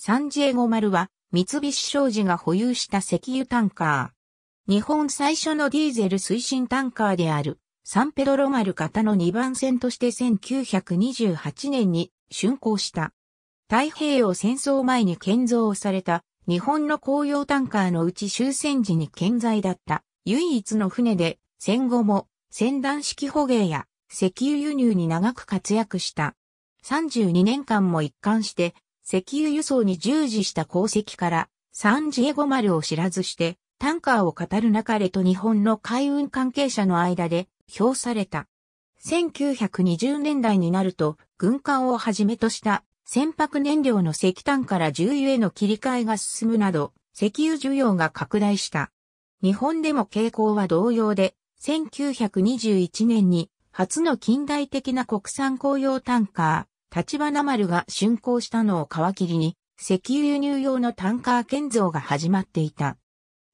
サンジエゴ丸は三菱商事が保有した石油タンカー。日本最初のディーゼル推進タンカーであるサンペドロ丸型の2番線として1928年に竣工した。太平洋戦争前に建造された日本の工用タンカーのうち終戦時に健在だった唯一の船で戦後も船団式捕鯨や石油輸入に長く活躍した。32年間も一貫して石油輸送に従事した功績から、サンジエゴ丸を知らずして、タンカーを語る中れと日本の海運関係者の間で評された。1920年代になると、軍艦をはじめとした船舶燃料の石炭から重油への切り替えが進むなど、石油需要が拡大した。日本でも傾向は同様で、1921年に初の近代的な国産公用タンカー、立花丸が竣工したのを皮切りに、石油輸入用のタンカー建造が始まっていた。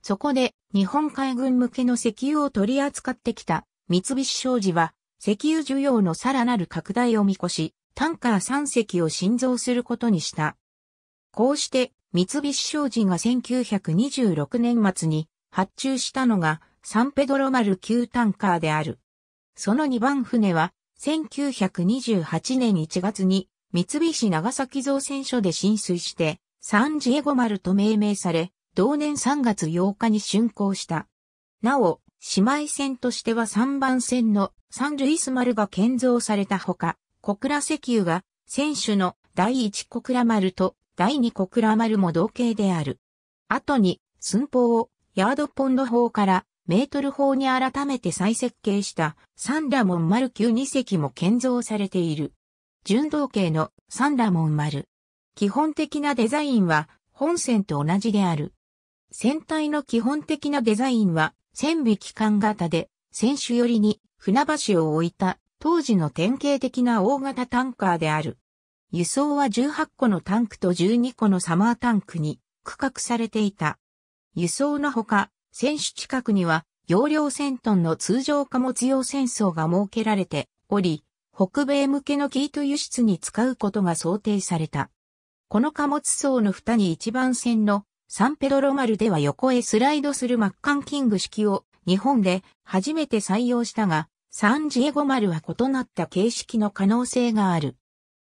そこで、日本海軍向けの石油を取り扱ってきた三菱商事は、石油需要のさらなる拡大を見越し、タンカー3隻を新造することにした。こうして、三菱商事が1926年末に発注したのが、サンペドロ丸9タンカーである。その2番船は、1928年1月に三菱長崎造船所で浸水して、サンジエゴ丸と命名され、同年3月8日に竣工した。なお、姉妹船としては3番船のサンジュイス丸が建造されたほか、小倉石油が選手の第1小倉丸と第2小倉丸も同型である。後に寸法をヤードポンド法からメートル法に改めて再設計したサンラモン丸級2隻も建造されている。純同型のサンラモン丸。基本的なデザインは本船と同じである。船体の基本的なデザインは船尾機関型で船首寄りに船橋を置いた当時の典型的な大型タンカーである。輸送は18個のタンクと12個のサマータンクに区画されていた。輸送のほか、選手近くには容量1000トンの通常貨物用戦争が設けられており、北米向けのキート輸出に使うことが想定された。この貨物層の蓋に一番線のサンペドロ丸では横へスライドするマッカンキング式を日本で初めて採用したが、サンジエゴ丸は異なった形式の可能性がある。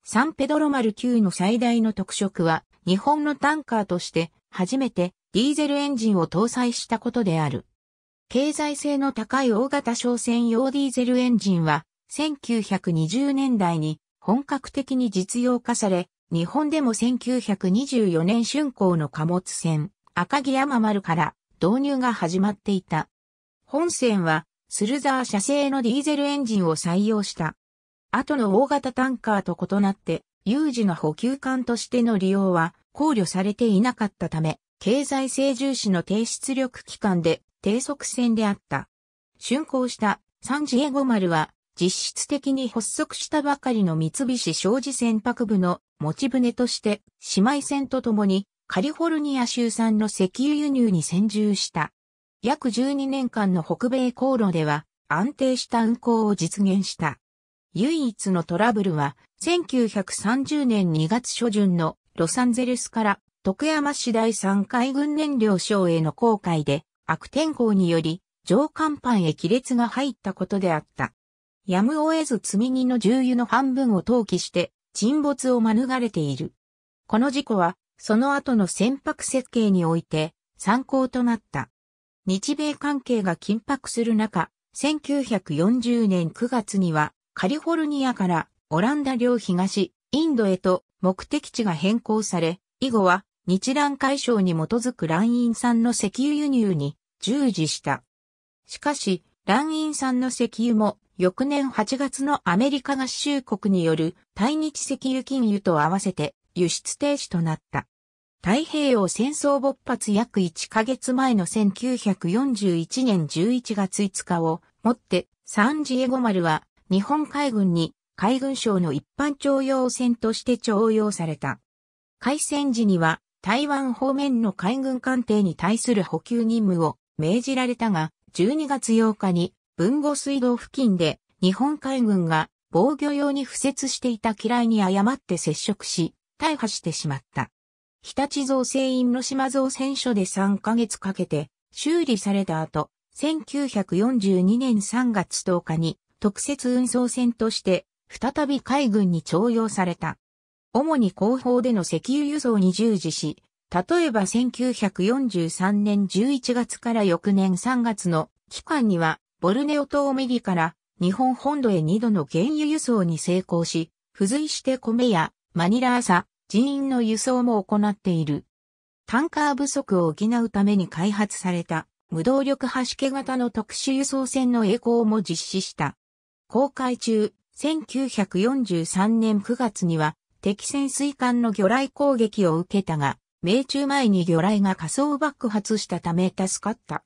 サンペドロ丸級の最大の特色は、日本のタンカーとして初めてディーゼルエンジンを搭載したことである。経済性の高い大型商船用ディーゼルエンジンは、1920年代に本格的に実用化され、日本でも1924年春港の貨物船、赤城山丸から導入が始まっていた。本船は、ザ沢社製のディーゼルエンジンを採用した。後の大型タンカーと異なって、有事の補給艦としての利用は考慮されていなかったため、経済性重視の低出力機関で低速船であった。竣工したサンジエゴ丸は実質的に発足したばかりの三菱商事船舶部の持ち船として姉妹船とともにカリフォルニア州産の石油輸入に専従した。約12年間の北米航路では安定した運航を実現した。唯一のトラブルは1930年2月初旬のロサンゼルスから徳山市第3海軍燃料省への航海で悪天候により上甲板へ亀裂が入ったことであった。やむを得ず積み荷の重油の半分を投棄して沈没を免れている。この事故はその後の船舶設計において参考となった。日米関係が緊迫する中、1940年9月にはカリフォルニアからオランダ領東インドへと目的地が変更され、以後は日蘭解消に基づく蘭院産の石油輸入に従事した。しかし、蘭院産の石油も翌年8月のアメリカ合衆国による対日石油金融と合わせて輸出停止となった。太平洋戦争勃発約1ヶ月前の1941年11月5日をもってサンジエゴ丸は日本海軍に海軍省の一般徴用船として徴用された。開戦時には台湾方面の海軍艦艇に対する補給任務を命じられたが、12月8日に文後水道付近で日本海軍が防御用に付設していた機雷に誤って接触し、大破してしまった。日立造船員の島造船所で3ヶ月かけて修理された後、1942年3月10日に特設運送船として再び海軍に徴用された。主に後方での石油輸送に従事し、例えば1943年11月から翌年3月の期間には、ボルネオ島メディから日本本土へ2度の原油輸送に成功し、付随して米やマニラ朝、人員の輸送も行っている。タンカー不足を補うために開発された無動力橋け型の特殊輸送船の栄光も実施した。公開中、1943年9月には敵潜水艦の魚雷攻撃を受けたが、命中前に魚雷が仮想爆発したため助かった。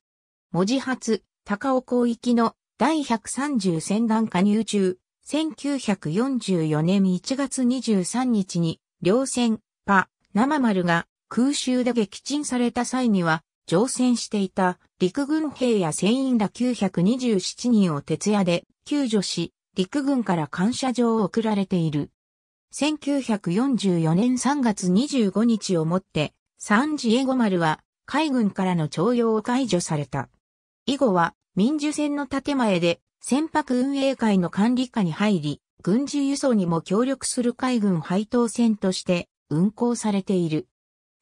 文字発、高尾広域の第130戦艦加入中、1944年1月23日に、両船、パ、生丸が空襲で撃沈された際には、乗船していた陸軍兵や船員ら927人を徹夜で救助し、陸軍から感謝状を送られている。1944年3月25日をもって、サンジエゴ丸は海軍からの徴用を解除された。以後は民主船の建前で船舶運営会の管理下に入り、軍事輸送にも協力する海軍配当船として運航されている。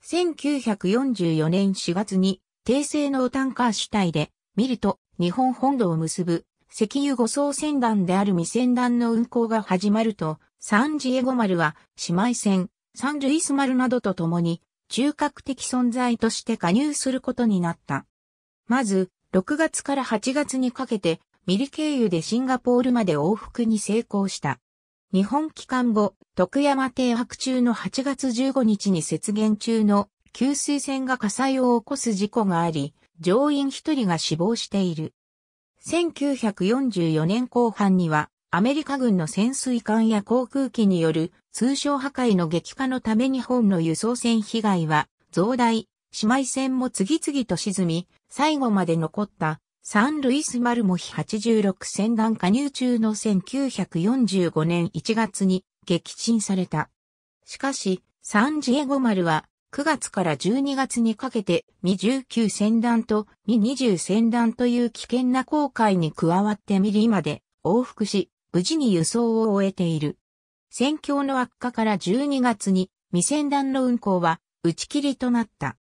1944年4月に訂正のタンカー主体で、見ると日本本土を結ぶ石油護送船団である未船団の運航が始まるとサンジエゴ丸は姉妹船、サンジュイス丸などと共に中核的存在として加入することになった。まず、6月から8月にかけてミリ経由でシンガポールまで往復に成功した。日本帰還後、徳山停泊中の8月15日に雪原中の給水船が火災を起こす事故があり、乗員1人が死亡している。1944年後半には、アメリカ軍の潜水艦や航空機による通商破壊の激化のため日本の輸送船被害は増大、姉妹船も次々と沈み、最後まで残ったサンルイス・マルモヒ86船団加入中の1945年1月に撃沈された。しかし、サンジエゴマルは9月から12月にかけて、ミ19船団とミ20船団という危険な航海に加わってミリまで往復し、無事に輸送を終えている。戦況の悪化から12月に未戦団の運行は打ち切りとなった。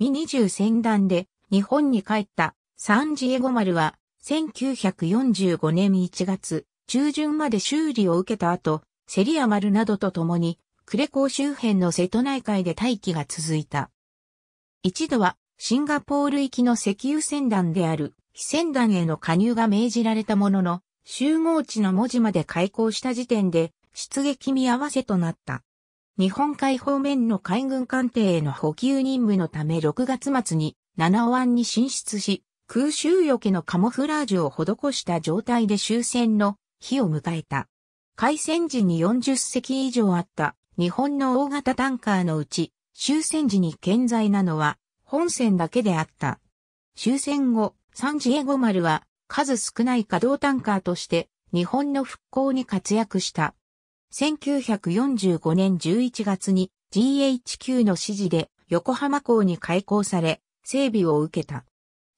未二0戦団で日本に帰ったサンジエゴ丸は1945年1月中旬まで修理を受けた後、セリア丸などと共にクレコ周辺の瀬戸内海で待機が続いた。一度はシンガポール行きの石油船団である非船団への加入が命じられたものの、集合地の文字まで開港した時点で出撃見合わせとなった。日本海方面の海軍艦艇への補給任務のため6月末に七尾湾に進出し、空襲除けのカモフラージュを施した状態で終戦の日を迎えた。海戦時に40隻以上あった日本の大型タンカーのうち終戦時に健在なのは本船だけであった。終戦後、サンジエゴ丸は数少ない稼働タンカーとして日本の復興に活躍した。1945年11月に GHQ の指示で横浜港に開港され、整備を受けた。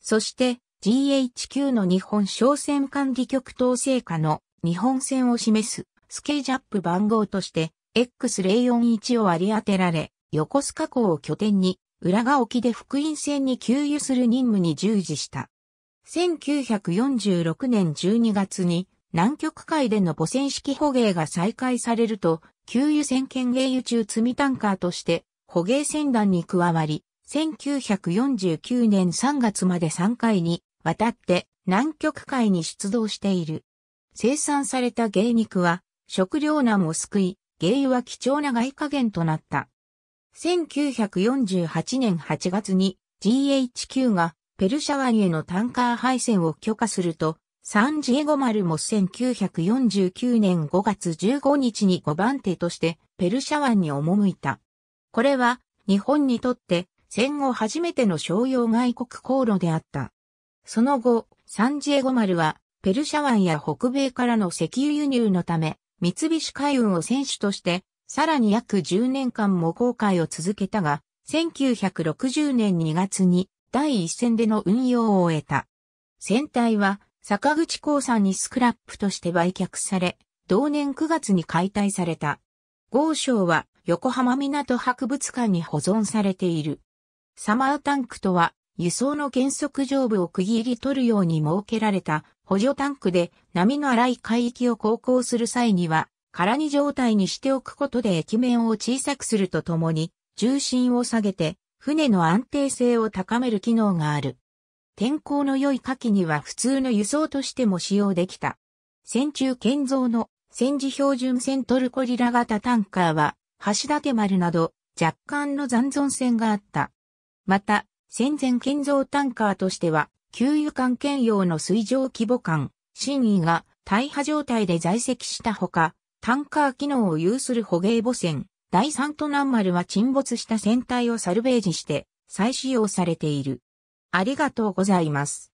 そして GHQ の日本商船管理局統制下の日本船を示すスケージャップ番号として X041 を割り当てられ、横須賀港を拠点に、浦賀沖で福音船に給油する任務に従事した。1946年12月に南極海での母船式捕鯨が再開されると、給油船兼芸油中積みタンカーとして捕鯨船団に加わり、1949年3月まで3回にわたって南極海に出動している。生産された芸肉は食糧難を救い、芸油は貴重な外加減となった。1948年8月に GHQ がペルシャ湾へのタンカー配線を許可すると、サンジエゴマルも1949年5月15日に5番手としてペルシャ湾に赴いた。これは日本にとって戦後初めての商用外国航路であった。その後、サンジエゴマルはペルシャ湾や北米からの石油輸入のため、三菱海運を選手として、さらに約10年間も航海を続けたが、1960年2月に第一線での運用を終えた。船体は坂口興産にスクラップとして売却され、同年9月に解体された。豪商は横浜港博物館に保存されている。サマータンクとは輸送の原則上部を区切り取るように設けられた補助タンクで波の荒い海域を航行する際には空に状態にしておくことで液面を小さくするとともに重心を下げて船の安定性を高める機能がある。天候の良い夏季には普通の輸送としても使用できた。戦中建造の戦時標準戦トルコリラ型タンカーは、橋立丸など若干の残存線があった。また、戦前建造タンカーとしては、給油管兼用の水上規模艦、新意が大破状態で在籍したほか、タンカー機能を有する捕鯨母船、第三都南丸は沈没した船体をサルベージして再使用されている。ありがとうございます。